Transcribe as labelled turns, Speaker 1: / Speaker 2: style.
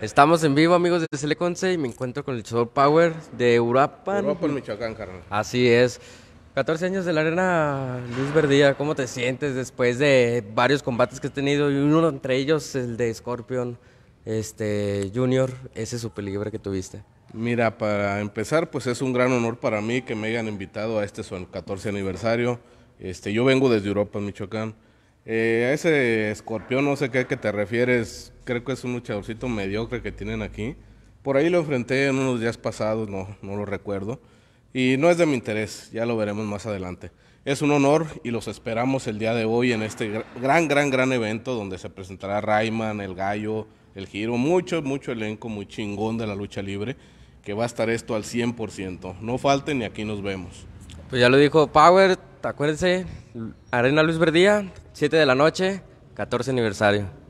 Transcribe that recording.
Speaker 1: Estamos en vivo, amigos de Seleconce, y me encuentro con el chador Power de Europa. Europa, Michoacán, carnal. Así es. 14 años de la arena, Luis Verdía, ¿cómo te sientes después de varios combates que has tenido? Y uno entre ellos, el de Scorpion este, Junior, ese es peligro que tuviste. Mira, para empezar,
Speaker 2: pues es un gran honor para mí que me hayan invitado a este 14 aniversario. Este, yo vengo desde Europa, Michoacán. Eh, a ese escorpión, no sé qué que te refieres, creo que es un luchadorcito mediocre que tienen aquí. Por ahí lo enfrenté en unos días pasados, no, no lo recuerdo. Y no es de mi interés, ya lo veremos más adelante. Es un honor y los esperamos el día de hoy en este gran, gran, gran evento donde se presentará Rayman, El Gallo, El Giro, mucho, mucho elenco muy chingón de la lucha libre, que va a estar esto al
Speaker 1: 100%. No falten y aquí nos vemos. Pues ya lo dijo Power, acuérdense, Arena Luis Verdía, 7 de la noche, 14 aniversario.